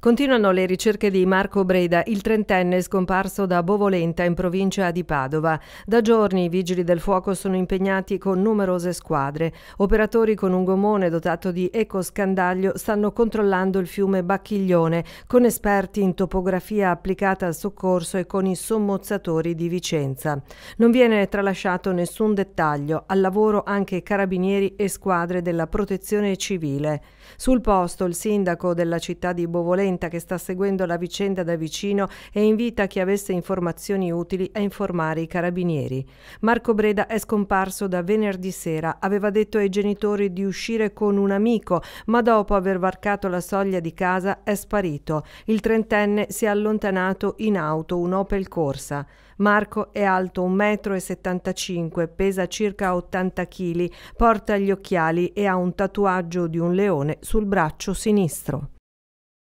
Continuano le ricerche di Marco Breda, il trentenne scomparso da Bovolenta in provincia di Padova. Da giorni i vigili del fuoco sono impegnati con numerose squadre. Operatori con un gommone dotato di ecoscandaglio stanno controllando il fiume Bacchiglione con esperti in topografia applicata al soccorso e con i sommozzatori di Vicenza. Non viene tralasciato nessun dettaglio, al lavoro anche carabinieri e squadre della protezione civile. Sul posto il sindaco della città di Bovolenta attenta che sta seguendo la vicenda da vicino e invita chi avesse informazioni utili a informare i carabinieri. Marco Breda è scomparso da venerdì sera, aveva detto ai genitori di uscire con un amico, ma dopo aver varcato la soglia di casa è sparito. Il trentenne si è allontanato in auto, un Opel Corsa. Marco è alto 1,75 m, pesa circa 80 kg, porta gli occhiali e ha un tatuaggio di un leone sul braccio sinistro.